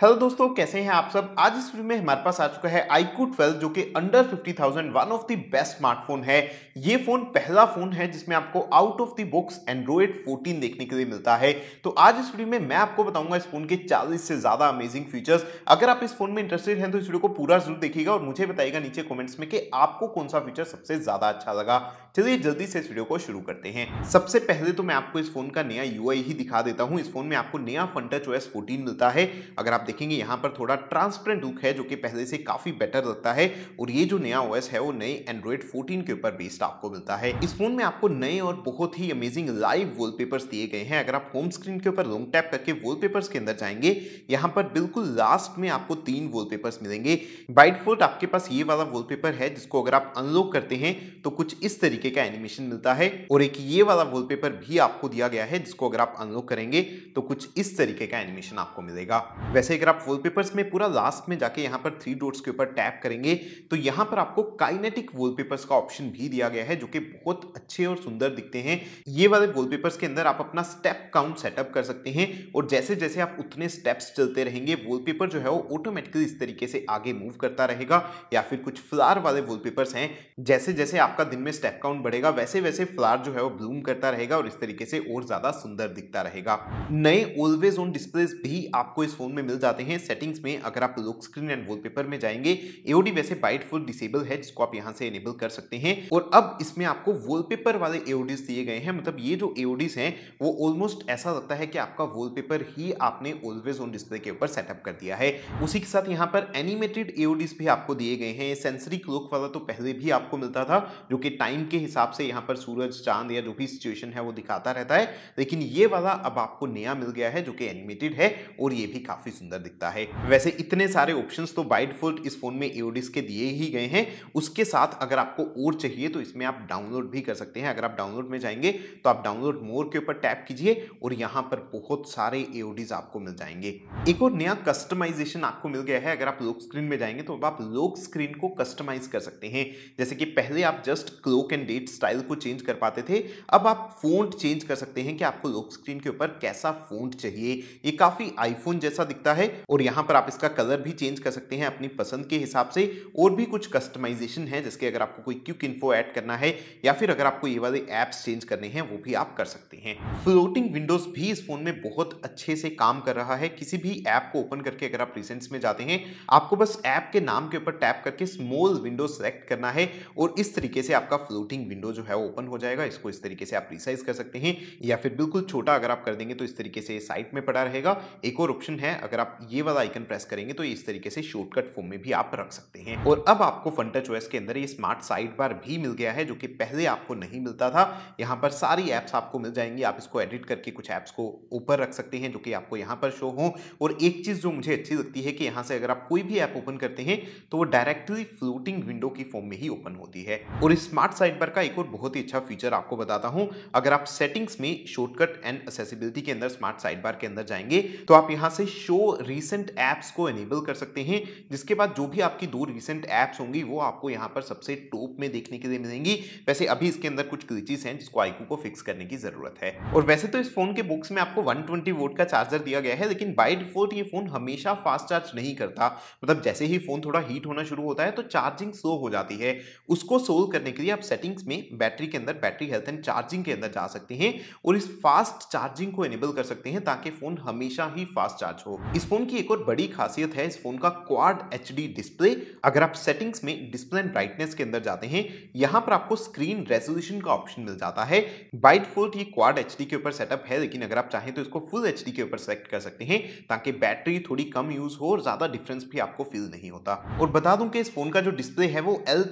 hello दोस्तों कैसे हैं आप सब आज इस वीडियो में हमारे पास आ चुका है आईकू 12 जो कि under 50,000 one of the best smartphone है ये फोन पहला फोन है जिसमें आपको out of the box Android 14 देखने के लिए मिलता है तो आज इस वीडियो में मैं आपको बताऊंगा इस फोन के 40 से ज्यादा अमेजिंग फीचर्स अगर आप इस फोन में इंटरेस्टेड हैं तो इस वीडियो को पूरा जरूर देखिएगा और मुझे बताइएगा नीचे कॉमेंट्स में कि आपको कौन सा फीचर सबसे ज्यादा अच्छा लगा चलिए जल्दी से इस वीडियो को शुरू करते हैं सबसे पहले तो मैं आपको इस फोन का नया यूआई ही दिखा देता हूँ इस फोन में आपको नया फंटा चॉइस फोर्टीन मिलता है अगर आप देखेंगे यहाँ पर थोड़ा ट्रांसपेरेंट लुक है जो कि पहले से काफ़ी बेटर लगता है और ये जो नया ओएस है वो नए एंड्रॉइड 14 के ऊपर बेस्ड आपको मिलता है इस फोन में आपको नए और बहुत ही अमेजिंग लाइव वॉल दिए गए हैं अगर आप होम स्क्रीन के ऊपर लॉन्ग टैप करके वॉल के अंदर जाएंगे यहाँ पर बिल्कुल लास्ट में आपको तीन वॉल मिलेंगे बाइट फोर्ट आपके पास ये वाला वॉल है जिसको अगर आप अनलॉक करते हैं तो कुछ इस तरीके का एनिमेशन मिलता है और एक ये वाला वॉल भी आपको दिया गया है जिसको अगर आप अनलॉक करेंगे तो कुछ इस तरीके का एनिमेशन आपको मिलेगा वैसे जैसे अगर आप वॉलपेपर्स में पूरा लास्ट में जाके यहाँ पर थ्री डॉट्स के ऊपर टैप करेंगे तो यहाँ पर आपको काइनेटिक वॉलपेपर्स का ऑप्शन भी दिया गया है जो कि बहुत अच्छे और सुंदर दिखते हैं ये वाले वॉलपेपर्स के अंदर आप अपना स्टेप काउंट सेटअप कर सकते हैं और जैसे जैसे आप उतने स्टेप्स चलते रहेंगे वॉलपेपर जो है वो ऑटोमेटिकली इस तरीके से आगे मूव करता रहेगा या फिर कुछ फ्लार वाले वॉलपेपर्स हैं जैसे जैसे आपका दिन में स्टेप काउंट बढ़ेगा वैसे वैसे फ्लार जो है वो ब्लूम करता रहेगा और इस तरीके से और ज्यादा सुंदर दिखता रहेगा नए ऑलवेज ऑन डिस्प्लेस भी आपको इस फोन में मिल जाते हैं सेटिंग्स में अगर आप लॉक स्क्रीन एंड वॉलपेपर में जाएंगे एओडी वैसे बाइट फुल डिसेबल है जिसको आप यहाँ से एनेबल कर सकते हैं और अब इसमें आपको वॉलपेपर वाले एओडीज दिए गए हैं मतलब ये जो एओडीज हैं वो ऑलमोस्ट ऐसा लगता है कि आपका वॉलपेपर ही आपने ऑलवेज ऑन डिस्प्ले के ऊपर सेटअप कर दिया है उसी के साथ यहाँ पर एनिमेटेड एओडीज भी आपको दिए गए हैं सेंसरी क्लोक वाला तो पहले भी आपको मिलता था जो कि टाइम के हिसाब से यहाँ पर सूरज चांद या जो भी सिचुएशन है वो दिखाता रहता है लेकिन ये वाला अब आपको नया मिल गया है जो कि एनिमेटेड है और ये भी काफी सुंदर सुंदर दिखता है वैसे इतने सारे ऑप्शंस तो बाई डिफॉल्ट इस फोन में एओडिस के दिए ही गए हैं उसके साथ अगर आपको और चाहिए तो इसमें आप डाउनलोड भी कर सकते हैं अगर आप डाउनलोड में जाएंगे तो आप डाउनलोड मोर के ऊपर टैप कीजिए और यहाँ पर बहुत सारे एओडीज आपको मिल जाएंगे एक और नया कस्टमाइजेशन आपको मिल गया है अगर आप लोक स्क्रीन में जाएंगे तो आप लोक स्क्रीन को कस्टमाइज कर सकते हैं जैसे कि पहले आप just clock and date style को चेंज कर पाते थे अब आप फोन चेंज कर सकते हैं कि आपको लोक स्क्रीन के ऊपर कैसा फोन चाहिए ये काफ़ी आईफोन जैसा दिखता है है और यहाँ पर आप इसका कलर भी चेंज कर सकते हैं अपनी पसंद के हिसाब से और भी कुछ कस्टमाइजेशन है जिसके अगर आपको कोई क्यूक इन्फो ऐड करना है या फिर अगर आपको ये वाले ऐप्स चेंज करने हैं वो भी आप कर सकते हैं फ्लोटिंग विंडोज भी इस फोन में बहुत अच्छे से काम कर रहा है किसी भी ऐप को ओपन करके अगर आप रिसेंट्स में जाते हैं आपको बस ऐप के नाम के ऊपर टैप करके स्मॉल विंडो सेलेक्ट करना है और इस तरीके से आपका फ्लोटिंग विंडो जो है ओपन हो जाएगा इसको इस तरीके से आप रिसाइज कर सकते हैं या फिर बिल्कुल छोटा अगर आप कर देंगे तो इस तरीके से साइट में पड़ा रहेगा एक और ऑप्शन है अगर आप ये वाला आइकन प्रेस करेंगे तो इस तरीके से शॉर्टकट फॉर्म में भी आप रख सकते हैं और अब आपको फंटच चॉइस के अंदर ये स्मार्ट साइड बार भी मिल गया है जो कि पहले आपको नहीं मिलता था यहाँ पर सारी ऐप्स आपको मिल जाएंगी आप इसको एडिट करके कुछ ऐप्स को ऊपर रख सकते हैं जो कि आपको यहाँ पर शो हों और एक चीज़ जो मुझे अच्छी लगती है कि यहाँ से अगर आप कोई भी ऐप ओपन करते हैं तो वो डायरेक्टली फ्लोटिंग विंडो की फॉर्म में ही ओपन होती है और इस स्मार्ट साइड बार का एक और बहुत ही अच्छा फीचर आपको बताता हूँ अगर आप सेटिंग्स में शॉर्टकट एंड असेसिबिलिटी के अंदर स्मार्ट साइड बार के अंदर जाएंगे तो आप यहाँ से शो रीसेंट ऐप्स को एनेबल कर सकते हैं जिसके बाद जो भी आपकी दो रीसेंट ऐप्स होंगी वो आपको यहाँ पर सबसे टॉप में देखने के लिए मिलेंगी वैसे अभी इसके अंदर कुछ क्लीचिस हैं जिसको आईकू को फिक्स करने की जरूरत है और वैसे तो इस फोन के बॉक्स में आपको वन ट्वेंटी का चार्जर दिया गया है लेकिन बाई डिफॉल्ट ये फोन हमेशा फास्ट चार्ज नहीं करता मतलब जैसे ही फोन थोड़ा हीट होना शुरू होता है तो चार्जिंग स्लो हो जाती है उसको सोल्व करने के लिए आप सेटिंग्स में बैटरी के अंदर बैटरी हेल्थ एंड चार्जिंग के अंदर जा सकते हैं और इस फास्ट चार्जिंग को एनेबल कर सकते हैं ताकि फोन हमेशा ही फास्ट चार्ज हो इस इस फोन की एक और बड़ी खासियत है इस फोन का क्वाड एच डिस्प्ले अगर आप सेटिंग्स में डिस्प्ले एंड ब्राइटनेस के अंदर जाते हैं यहां पर आपको स्क्रीन रेजोल्यूशन का ऑप्शन मिल जाता है बाइट फोल्ट ये क्वाड एच के ऊपर सेटअप है लेकिन अगर आप चाहें तो इसको फुल एच के ऊपर सेलेक्ट कर सकते हैं ताकि बैटरी थोड़ी कम यूज हो और ज्यादा डिफरेंस भी आपको फील नहीं होता और बता दूं कि इस फोन का जो डिस्प्ले है वो एल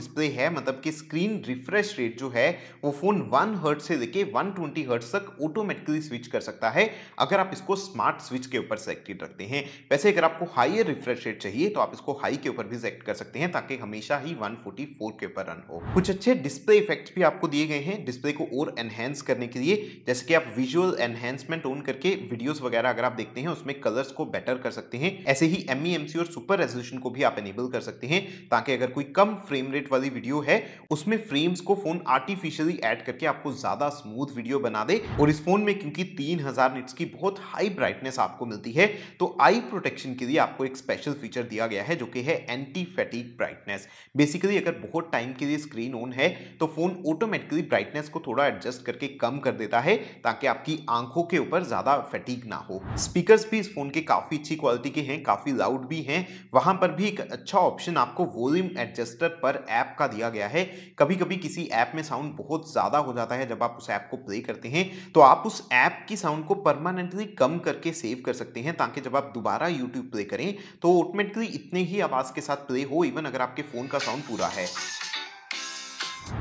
डिस्प्ले है मतलब कि स्क्रीन रिफ्रेश रेट जो है वो फोन वन हर्ट से लेके वन ट्वेंटी तक ऑटोमेटिकली स्विच कर सकता है अगर आप इसको स्मार्ट स्विच के ऊपर सेलेक्ट सेलेक्टेड रखते हैं वैसे अगर आपको हाइयर रिफ्रेश रेट चाहिए तो आप इसको हाई के ऊपर भी सेलेक्ट कर सकते हैं ताकि हमेशा ही 144 के ऊपर रन हो कुछ अच्छे डिस्प्ले इफेक्ट भी आपको दिए गए हैं डिस्प्ले को और एनहेंस करने के लिए जैसे कि आप विजुअल एनहेंसमेंट ऑन करके वीडियोज वगैरह अगर आप देखते हैं उसमें कलर्स को बेटर कर सकते हैं ऐसे ही एम एमसी e और सुपर रेजोल्यूशन को भी आप एनेबल कर सकते हैं ताकि अगर कोई कम फ्रेम रेट वाली वीडियो है उसमें फ्रेम्स को फोन आर्टिफिशियली ऐड करके आपको ज्यादा स्मूथ वीडियो बना दे और इस फोन में क्योंकि 3000 निट्स की बहुत हाई ब्राइटनेस आपको मिलती है तो आई प्रोटेक्शन के लिए आपको एक स्पेशल फीचर दिया गया है जो कि है एंटी फैटिक ब्राइटनेस बेसिकली अगर बहुत टाइम के लिए स्क्रीन ऑन है तो फ़ोन ऑटोमेटिकली ब्राइटनेस को थोड़ा एडजस्ट करके कम कर देता है ताकि आपकी आंखों के ऊपर ज़्यादा फैटिक ना हो स्पीकर भी इस फ़ोन के काफ़ी अच्छी क्वालिटी के हैं काफ़ी लाउड भी हैं वहां पर भी एक अच्छा ऑप्शन आपको वॉल्यूम एडजस्टर पर ऐप का दिया गया है कभी कभी किसी ऐप में साउंड बहुत ज़्यादा हो जाता है जब आप उस ऐप को प्ले करते हैं तो आप उस ऐप की साउंड को परमानेंटली कम करके सेव कर सकते हैं ताकि जब आप दोबारा यूट्यूब प्ले करें तो ऑटोमेटिकली इतने ही आवाज़ के साथ प्ले हो इवन अगर आपके फ़ोन का साउंड पूरा है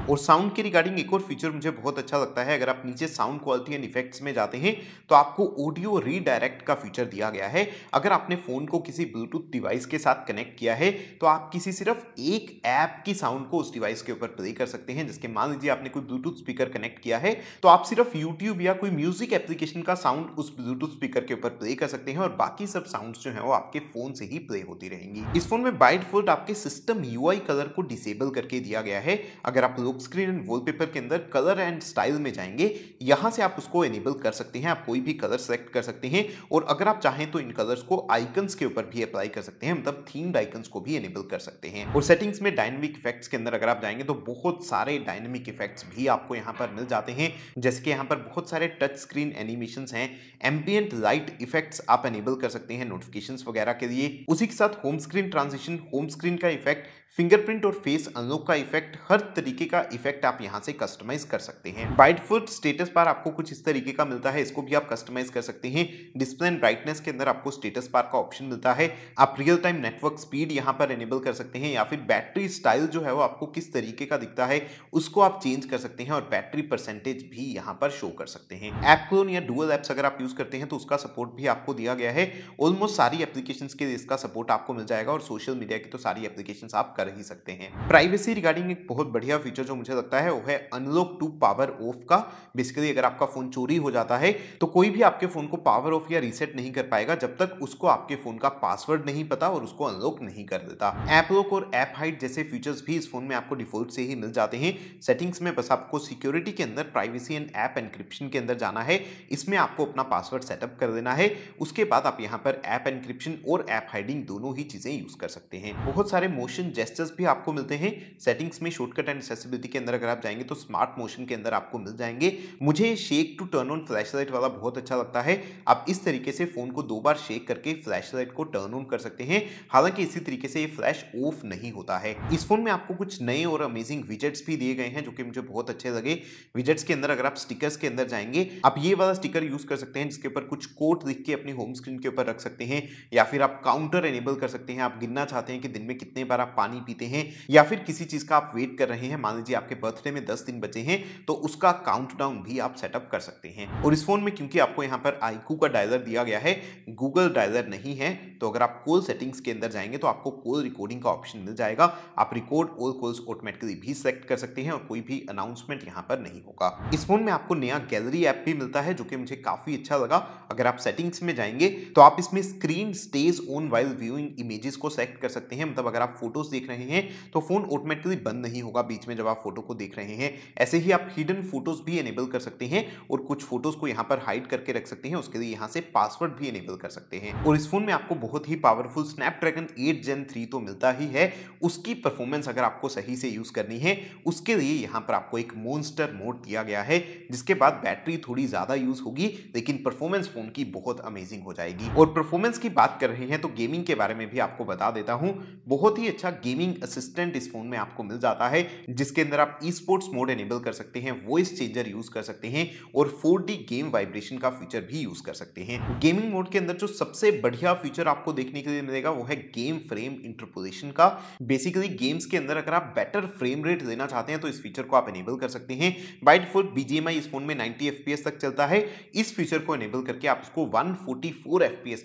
और साउंड के रिगार्डिंग एक और फीचर मुझे बहुत अच्छा लगता है अगर आप नीचे साउंड क्वालिटी एंड इफेक्ट्स में जाते हैं तो आपको ऑडियो रीडायरेक्ट का फीचर दिया गया है अगर आपने फ़ोन को किसी ब्लूटूथ डिवाइस के साथ कनेक्ट किया है तो आप किसी सिर्फ एक ऐप की साउंड को उस डिवाइस के ऊपर प्ले कर सकते हैं जिसके मान लीजिए आपने कोई ब्लूटूथ स्पीकर कनेक्ट किया है तो आप सिर्फ यूट्यूब या कोई म्यूजिक एप्लीकेशन का साउंड उस ब्लूटूथ स्पीकर के ऊपर प्ले कर सकते हैं और बाकी सब साउंड जो है वो आपके फ़ोन से ही प्ले होती रहेंगी इस फोन में बाइट आपके सिस्टम यू कलर को डिसेबल करके दिया गया है अगर आप आप लोग स्क्रीन एंड वॉलपेपर के अंदर कलर एंड स्टाइल में जाएंगे यहां से आप उसको एनेबल कर सकते हैं आप कोई भी कलर सेलेक्ट कर सकते हैं और अगर आप चाहें तो इन कलर्स को आइकन्स के ऊपर भी अप्लाई कर सकते हैं मतलब थीम्ड आइकन्स को भी एनेबल कर सकते हैं और सेटिंग्स में डायनेमिक इफेक्ट्स के अंदर अगर आप जाएंगे तो बहुत सारे डायनेमिक इफेक्ट्स भी आपको यहाँ पर मिल जाते हैं जैसे कि यहाँ पर बहुत सारे टच स्क्रीन एनिमेशन हैं एम्बियंट लाइट इफेक्ट्स आप एनेबल कर सकते हैं नोटिफिकेशन वगैरह के लिए उसी के साथ home screen transition home screen का इफेक्ट फिंगरप्रिंट और फेस अनलॉक का इफेक्ट हर तरीके तरीके का इफेक्ट आप यहाँ से कस्टमाइज कर सकते हैं ब्राइट फुट स्टेटस पार आपको कुछ इस तरीके का मिलता है इसको भी आप कस्टमाइज कर सकते हैं डिस्प्ले एंड ब्राइटनेस के अंदर आपको स्टेटस पार का ऑप्शन मिलता है आप रियल टाइम नेटवर्क स्पीड यहाँ पर एनेबल कर सकते हैं या फिर बैटरी स्टाइल जो है वो आपको किस तरीके का दिखता है उसको आप चेंज कर सकते हैं और बैटरी परसेंटेज भी यहाँ पर शो कर सकते हैं ऐप क्लोन या डुअल एप्स अगर आप यूज करते हैं तो उसका सपोर्ट भी आपको दिया गया है ऑलमोस्ट सारी एप्लीकेशन के इसका सपोर्ट आपको मिल जाएगा और सोशल मीडिया की तो सारी एप्लीकेशन आप कर ही सकते हैं प्राइवेसी रिगार्डिंग एक बहुत बढ़िया फीचर फीचर जो मुझे लगता है वो है अनलॉक टू पावर ऑफ का बेसिकली अगर आपका फ़ोन चोरी हो जाता है तो कोई भी आपके फ़ोन को पावर ऑफ या रीसेट नहीं कर पाएगा जब तक उसको आपके फ़ोन का पासवर्ड नहीं पता और उसको अनलॉक नहीं कर देता ऐप लॉक और ऐप हाइट जैसे फीचर्स भी इस फोन में आपको डिफॉल्ट से ही मिल जाते हैं सेटिंग्स में बस आपको सिक्योरिटी के अंदर प्राइवेसी एंड ऐप एनक्रिप्शन के अंदर जाना है इसमें आपको अपना पासवर्ड सेटअप कर देना है उसके बाद आप यहाँ पर ऐप एनक्रिप्शन और ऐप हाइडिंग दोनों ही चीज़ें यूज़ कर सकते हैं बहुत सारे मोशन जेस्टर्स भी आपको मिलते हैं सेटिंग्स में शॉर्टकट एंड एक्सेसिबिलिटी के अंदर अगर आप जाएंगे तो स्मार्ट मोशन के अंदर आपको मिल जाएंगे मुझे shake to turn on flash light वाला बहुत अच्छा लगता है आप इस तरीके से फ़ोन को दो बार शेक करके फ्लैश लाइट को टर्न ऑन कर सकते हैं हालांकि इसी तरीके से ये फ्लैश ऑफ नहीं होता है इस फोन में आपको कुछ नए और अमेजिंग विजेट्स भी दिए गए हैं जो कि मुझे बहुत अच्छे लगे विजेट्स के अंदर अगर आप स्टिकर्स के अंदर जाएंगे आप ये वाला स्टिकर यूज कर सकते हैं जिसके ऊपर कुछ कोट लिख के अपनी होम स्क्रीन के ऊपर रख सकते हैं या फिर आप काउंटर एनेबल कर सकते हैं आप गिनना चाहते हैं कि दिन में कितने बार आप पानी पीते हैं या फिर किसी चीज़ का आप वेट कर रहे हैं मान लीजिए आपके बर्थडे में दस दिन बचे हैं तो उसका काउंटडाउन भी आप सेटअप कर सकते हैं और इस फोन में क्योंकि आपको यहाँ पर आईकू का डायलर दिया गया है गूगल डायलर नहीं है तो अगर आप कॉल सेटिंग्स के अंदर जाएंगे तो आपको कॉल रिकॉर्डिंग का ऑप्शन मिल जाएगा आप रिकॉर्ड ऑल कॉल्स ऑटोमेटिकली भी सिलेक्ट कर सकते हैं और कोई भी अनाउंसमेंट यहाँ पर नहीं होगा इस फोन में आपको नया गैलरी ऐप भी मिलता है जो कि मुझे काफी अच्छा लगा अगर आप सेटिंग्स में जाएंगे तो आप इसमें screen stays on while viewing images को सेलेक्ट कर सकते हैं मतलब अगर आप फोटोज देख रहे हैं तो फोन ऑटोमेटिकली बंद नहीं होगा बीच में में जब आप फोटो को देख रहे हैं ऐसे ही आप हिडन फोटोज भी एनेबल कर सकते हैं और कुछ फोटोज को यहाँ पर हाइड करके रख सकते हैं उसके लिए यहाँ से पासवर्ड भी एनेबल कर सकते हैं और इस फोन में आपको बहुत ही powerful Snapdragon eight gen three तो मिलता ही है उसकी परफॉर्मेंस अगर आपको सही से यूज करनी है उसके लिए यहाँ पर आपको एक मोन्स्टर मोड दिया गया है जिसके बाद बैटरी थोड़ी ज्यादा यूज होगी लेकिन परफॉर्मेंस फोन की बहुत अमेजिंग हो जाएगी और परफॉर्मेंस की बात कर रहे हैं तो गेमिंग के बारे में भी आपको बता देता हूँ बहुत ही अच्छा गेमिंग असिस्टेंट इस फोन में आपको मिल जाता है जिसके अंदर आप ई स्पोर्ट्स मोड एनेबल कर सकते हैं वॉइस चेंजर यूज कर सकते हैं और फोर गेम वाइब्रेशन का फीचर भी यूज कर सकते हैं गेमिंग मोड के अंदर जो सबसे बढ़िया फीचर आपको देखने के लिए मिलेगा वो है गेम फ्रेम इंटरपोजेशन का बेसिकली गेम्स के अंदर अगर आप बेटर फ्रेम रेट देना चाहते हैं तो इस फीचर को आप एनेबल कर सकते हैं बाइट डिफॉल्ट बीजीएमआई इस फोन में नाइनटी एफ तक चलता है इस फीचर को एनेबल करके आप उसको वन फोर्टी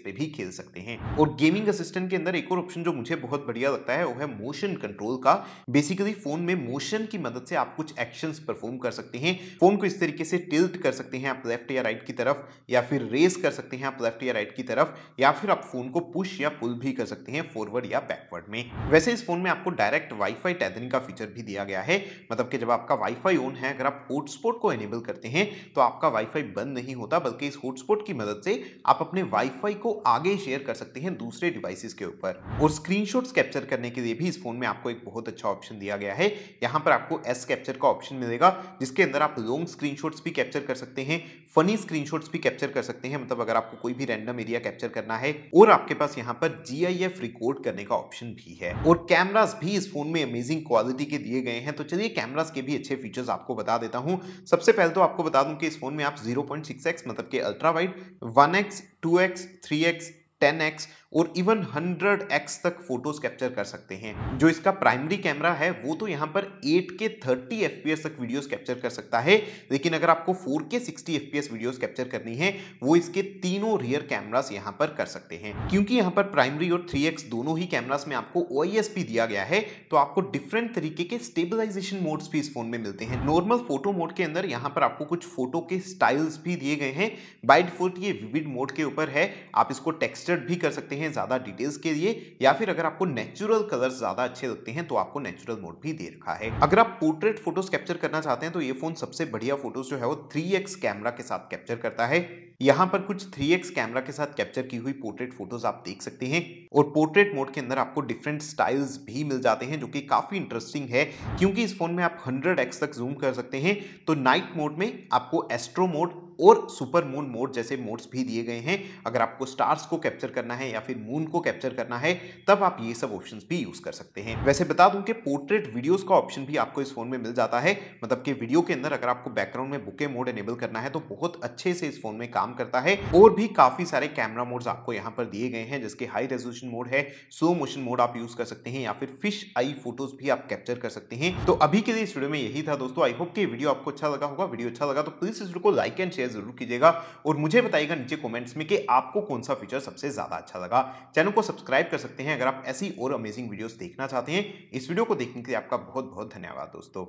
पे भी खेल सकते हैं और गेमिंग असिस्टेंट के अंदर एक और ऑप्शन जो मुझे बहुत बढ़िया लगता है वो है मोशन कंट्रोल का बेसिकली फोन में मोशन पोजिशन की मदद से आप कुछ एक्शन परफॉर्म कर सकते हैं फोन को इस तरीके से टिल्ट कर सकते हैं आप लेफ्ट या राइट की तरफ या फिर रेस कर सकते हैं आप लेफ्ट या राइट की तरफ या फिर आप फोन को पुश या पुल भी कर सकते हैं फॉरवर्ड या बैकवर्ड में वैसे इस फोन में आपको डायरेक्ट वाईफाई टैदरिंग का फीचर भी दिया गया है मतलब कि जब आपका वाईफाई ऑन है अगर आप हॉटस्पॉट को एनेबल करते हैं तो आपका वाईफाई बंद नहीं होता बल्कि इस हॉटस्पॉट की मदद से आप अपने वाईफाई को आगे शेयर कर सकते हैं दूसरे डिवाइसेस के ऊपर और स्क्रीनशॉट्स कैप्चर करने के लिए भी इस फोन में आपको एक बहुत अच्छा ऑप्शन दिया गया है यहाँ यहाँ पर आपको एस कैप्चर का ऑप्शन मिलेगा जिसके अंदर आप लॉन्ग स्क्रीनशॉट्स भी कैप्चर कर सकते हैं फनी स्क्रीनशॉट्स भी कैप्चर कर सकते हैं मतलब अगर आपको कोई भी रैंडम एरिया कैप्चर करना है और आपके पास यहाँ पर जीआईएफ रिकॉर्ड करने का ऑप्शन भी है और कैमराज भी इस फोन में अमेजिंग क्वालिटी के दिए गए हैं तो चलिए कैमराज के भी अच्छे फीचर्स आपको बता देता हूँ सबसे पहले तो आपको बता दूं कि इस फोन में आप 0.6x मतलब के ultra wide one 1x, 2x, 3x, 10x और इवन 100x तक फोटोज कैप्चर कर सकते हैं जो इसका प्राइमरी कैमरा है वो तो यहाँ पर 8 के 30 fps तक वीडियोस कैप्चर कर सकता है लेकिन अगर आपको 4 के 60 fps वीडियोस कैप्चर करनी है वो इसके तीनों रियर कैमरास यहाँ पर कर सकते हैं क्योंकि यहाँ पर प्राइमरी और 3x दोनों ही कैमरास में आपको ओ दिया गया है तो आपको डिफरेंट तरीके के स्टेबलाइजेशन मोड्स भी इस फोन में मिलते हैं नॉर्मल फोटो मोड के अंदर यहाँ पर आपको कुछ फोटो के स्टाइल्स भी दिए गए हैं बाई डिफॉल्ट ये विविड मोड के ऊपर है आप इसको टेक्सचर्ड भी कर सकते हैं हैं ज़्यादा डिटेल्स के लिए या फिर अगर आपको नेचुरल कलर्स ज़्यादा अच्छे लगते हैं तो आपको नेचुरल मोड भी दे रखा है अगर आप पोर्ट्रेट फोटोज कैप्चर करना चाहते हैं तो ये फोन सबसे बढ़िया फोटोज जो है वो थ्री कैमरा के साथ कैप्चर करता है यहाँ पर कुछ 3x कैमरा के साथ कैप्चर की हुई पोर्ट्रेट फोटोज आप देख सकते हैं और पोर्ट्रेट मोड के अंदर आपको डिफरेंट स्टाइल्स भी मिल जाते हैं जो कि काफी इंटरेस्टिंग है क्योंकि इस फोन में आप 100x तक जूम कर सकते हैं तो नाइट मोड में आपको एस्ट्रो मोड और सुपर मून मोड जैसे मोड्स भी दिए गए हैं अगर आपको स्टार्स को कैप्चर करना है या फिर मून को कैप्चर करना है तब आप ये सब ऑप्शंस भी यूज कर सकते हैं वैसे बता दूं कि पोर्ट्रेट वीडियोस का ऑप्शन भी आपको इस फोन में मिल जाता है मतलब कि वीडियो के अंदर अगर आपको बैकग्राउंड में बुके मोड एनेबल करना है तो बहुत अच्छे से इस फोन में काम काम करता है और भी काफ़ी सारे कैमरा मोड्स आपको यहाँ पर दिए गए हैं जिसके हाई रेजोल्यूशन मोड है स्लो मोशन मोड आप यूज़ कर सकते हैं या फिर फिश आई फोटोज भी आप कैप्चर कर सकते हैं तो अभी के लिए इस वीडियो में यही था दोस्तों आई होप कि वीडियो आपको अच्छा लगा होगा वीडियो अच्छा लगा तो प्लीज़ इस वीडियो को लाइक एंड शेयर जरूर कीजिएगा और मुझे बताइएगा नीचे कॉमेंट्स में कि आपको कौन सा फीचर सबसे ज़्यादा अच्छा लगा चैनल को सब्सक्राइब कर सकते हैं अगर आप ऐसी और अमेजिंग वीडियो देखना चाहते हैं इस वीडियो को देखने के लिए आपका बहुत बहुत धन्यवाद दोस्तों